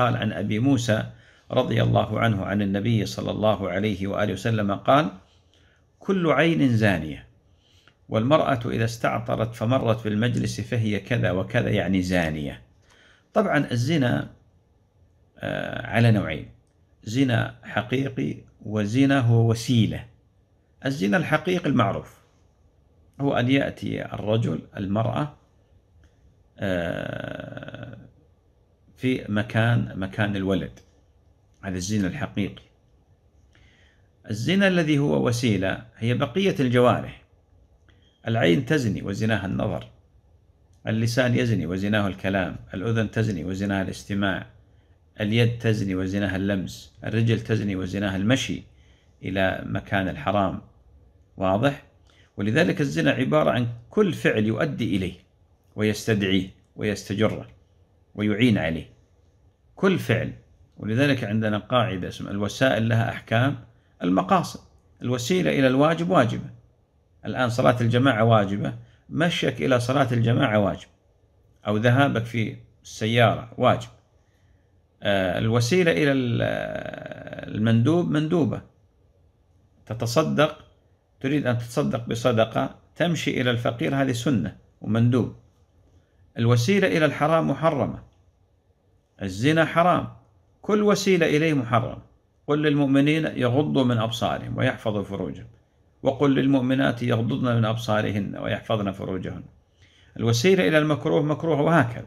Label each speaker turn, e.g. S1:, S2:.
S1: قال عن أبي موسى رضي الله عنه عن النبي صلى الله عليه وآله وسلم قال كل عين زانية والمرأة إذا استعطرت فمرت بالمجلس فهي كذا وكذا يعني زانية طبعا الزنا آه، على نوعين زنا حقيقي وزنا هو وسيلة الزنا الحقيقي المعروف هو أن يأتي الرجل المرأة آه، في مكان مكان الولد هذا الزنا الحقيقي الزنا الذي هو وسيلة هي بقية الجوارح العين تزني وزناها النظر اللسان يزني وزناه الكلام الأذن تزني وزناها الاستماع اليد تزني وزناها اللمس الرجل تزني وزناها المشي إلى مكان الحرام واضح؟ ولذلك الزنا عبارة عن كل فعل يؤدي إليه ويستدعيه ويستجره ويعين عليه كل فعل ولذلك عندنا قاعدة اسمها الوسائل لها أحكام المقاصد الوسيلة إلى الواجب واجبة الآن صلاة الجماعة واجبة مشيك إلى صلاة الجماعة واجب أو ذهابك في السيارة واجب آه، الوسيلة إلى آه، المندوب مندوبة تتصدق تريد أن تتصدق بصدقة تمشي إلى الفقير هذه سنة ومندوب الوسيلة إلى الحرام محرمة الزنا حرام كل وسيلة إليه محرم قل للمؤمنين يغضوا من أبصارهم ويحفظوا فروجهم وقل للمؤمنات يغضضن من أبصارهن ويحفظن فروجهن الوسيلة إلى المكروه مكروه وهكذا